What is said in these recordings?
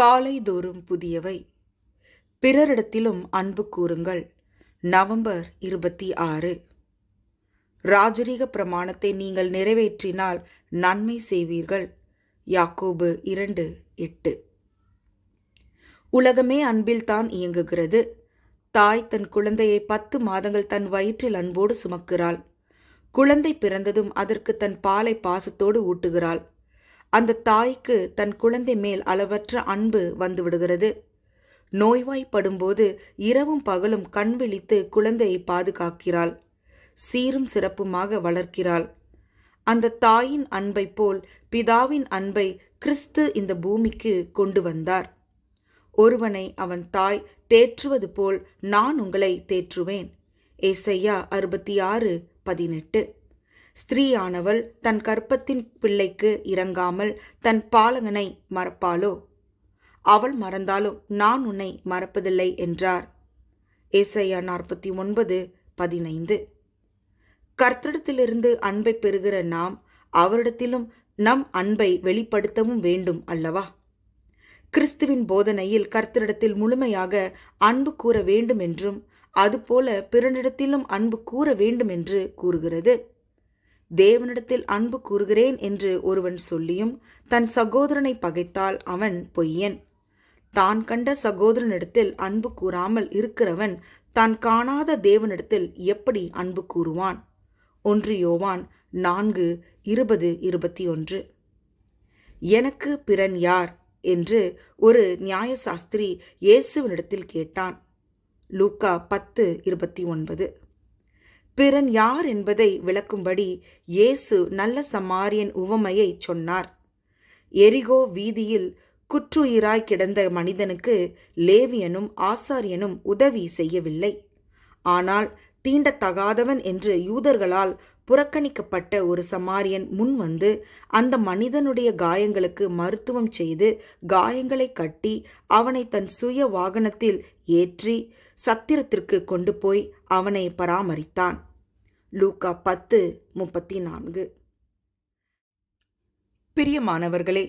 காலைதோறும் புதியவை பிறரிடத்திலும் அன்பு கூறுங்கள் நவம்பர் இருபத்தி ஆறு ராஜரீக பிரமாணத்தை நீங்கள் நிறைவேற்றினால் நன்மை செய்வீர்கள் யாக்கோபு இரண்டு எட்டு உலகமே அன்பில்தான் இயங்குகிறது தாய் தன் குழந்தையை பத்து மாதங்கள் தன் வயிற்றில் அன்போடு சுமக்கிறாள் குழந்தை பிறந்ததும் அதற்கு தன் பாலை பாசத்தோடு ஊட்டுகிறாள் அந்த தாய்க்கு தன் குழந்தை மேல் அளவற்ற அன்பு வந்துவிடுகிறது நோய்வாய்ப்படும்போது இரவும் பகலும் கண் விழித்து குழந்தையை பாதுகாக்கிறாள் சீரும் சிறப்புமாக வளர்க்கிறாள் அந்த தாயின் அன்பை போல் பிதாவின் அன்பை கிறிஸ்து இந்த பூமிக்கு கொண்டு வந்தார் ஒருவனை அவன் தாய் தேற்றுவது போல் நான் உங்களை தேற்றுவேன் ஏசையா அறுபத்தி ஆறு பதினெட்டு ஸ்திரீயானவள் தன் கற்பத்தின் பிள்ளைக்கு இறங்காமல் தன் பாலகனை மறப்பாளோ அவள் மறந்தாலும் நான் உன்னை மறப்பதில்லை என்றார் ஏசையா நாற்பத்தி ஒன்பது பதினைந்து கர்த்தடத்திலிருந்து அன்பை பெறுகிற நாம் அவரிடத்திலும் நம் அன்பை வெளிப்படுத்தவும் வேண்டும் அல்லவா கிறிஸ்துவின் போதனையில் கர்த்தரிடத்தில் முழுமையாக அன்பு கூற வேண்டும் என்றும் அதுபோல பிறனிடத்திலும் அன்பு கூற வேண்டும் என்று கூறுகிறது தேவனிடத்தில் அன்பு கூறுகிறேன் என்று ஒருவன் சொல்லியும் தன் சகோதரனை பகைத்தால் அவன் பொய்யன் தான் கண்ட சகோதரனிடத்தில் அன்பு கூறாமல் இருக்கிறவன் தான் காணாத தேவனிடத்தில் எப்படி அன்பு கூறுவான் ஒன்று யோவான் நான்கு இருபது இருபத்தி ஒன்று எனக்கு பிறன் யார் என்று ஒரு நியாயசாஸ்திரி இயேசுவனிடத்தில் கேட்டான் லூக்கா பத்து இருபத்தி ஒன்பது பிறன் யார் என்பதை விளக்கும்படி இயேசு நல்ல சமாரியன் உவமையை சொன்னார் எரிகோ வீதியில் குற்றுயிராய் கிடந்த மனிதனுக்கு லேவியனும் ஆசாரியனும் உதவி செய்யவில்லை ஆனால் தீண்டத்தகாதவன் என்று யூதர்களால் புறக்கணிக்கப்பட்ட ஒரு சமாரியன் முன் வந்து அந்த மனிதனுடைய காயங்களுக்கு மருத்துவம் செய்து காயங்களை கட்டி அவனை தன் சுய வாகனத்தில் ஏற்றி சத்திரத்திற்கு கொண்டு போய் அவனை பராமரித்தான் லூக்கா பத்து முப்பத்தி நான்கு பிரியமானவர்களே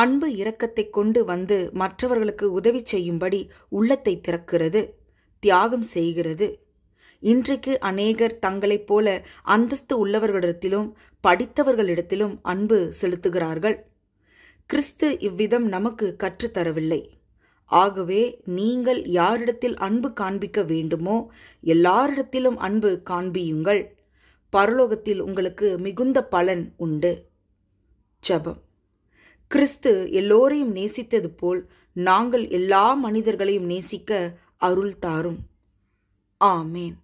அன்பு இரக்கத்தை கொண்டு வந்து மற்றவர்களுக்கு உதவி செய்யும்படி உள்ளத்தை திறக்கிறது தியாகம் செய்கிறது இன்றைக்கு அநேகர் தங்களைப் போல அந்தஸ்து உள்ளவர்களிடத்திலும் படித்தவர்களிடத்திலும் அன்பு செலுத்துகிறார்கள் கிறிஸ்து இவ்விதம் நமக்கு கற்றுத்தரவில்லை ஆகவே நீங்கள் யாரிடத்தில் அன்பு காண்பிக்க வேண்டுமோ எல்லாரிடத்திலும் அன்பு காண்பியுங்கள் பரலோகத்தில் உங்களுக்கு மிகுந்த பலன் உண்டு ஜபம் கிறிஸ்து எல்லோரையும் நேசித்தது போல் நாங்கள் எல்லா மனிதர்களையும் நேசிக்க அருள் தாரும் ஆமேன்